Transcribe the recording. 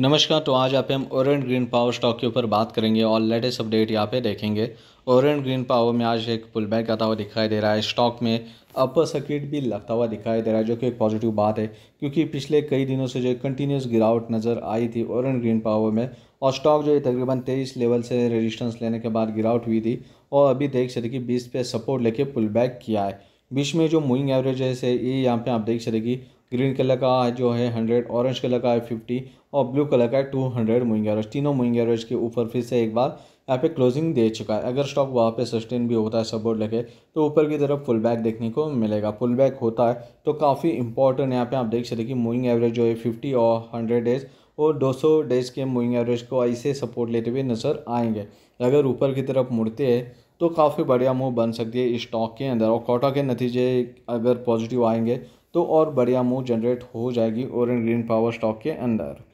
नमस्कार तो आज आप हम ओरेंट ग्रीन पावर स्टॉक के ऊपर बात करेंगे और लेटेस्ट अपडेट यहाँ पे देखेंगे ओरेंट ग्रीन पावर में आज एक पुल बैक आता हुआ दिखाई दे रहा है स्टॉक में अपर सर्किट भी लगता हुआ दिखाई दे रहा है जो कि एक पॉजिटिव बात है क्योंकि पिछले कई दिनों से जो कंटिन्यूस गिरावट नज़र आई थी ओरेंट ग्रीन पावर में और स्टॉक जो है तकरीबन तेईस लेवल से रजिस्टेंस लेने के बाद गिरावट हुई थी और अभी देख सकते कि बीस पे सपोर्ट लेके पुल बैक किया है बीच में जो मूविंग एवरेज है ये यहाँ पे आप देख सकते कि ग्रीन कलर का जो है हंड्रेड ऑरेंज कलर का है फिफ्टी और ब्लू कलर का है टू हंड्रेड मूविंग एवरेज तीनों मूविंग एवरेज के ऊपर फिर से एक बार यहाँ पे क्लोजिंग दे चुका है अगर स्टॉक वहाँ पे सस्टेन भी होता है सपोर्ट लगे तो ऊपर की तरफ फुल बैक देखने को मिलेगा फुल बैक होता है तो काफ़ी इंपॉर्टेंट यहाँ पे आप देख सकते कि मूविंग एवरेज जो है फिफ्टी और हंड्रेड डेज और 200 डेज के मूविंग एवरेज को ऐसे सपोर्ट लेते हुए नज़र आएंगे अगर ऊपर की तरफ मुड़ते हैं तो काफ़ी बढ़िया मूव बन सकती है इस स्टॉक के अंदर और कोटा के नतीजे अगर पॉजिटिव आएंगे तो और बढ़िया मूव जनरेट हो जाएगी और ग्रीन पावर स्टॉक के अंदर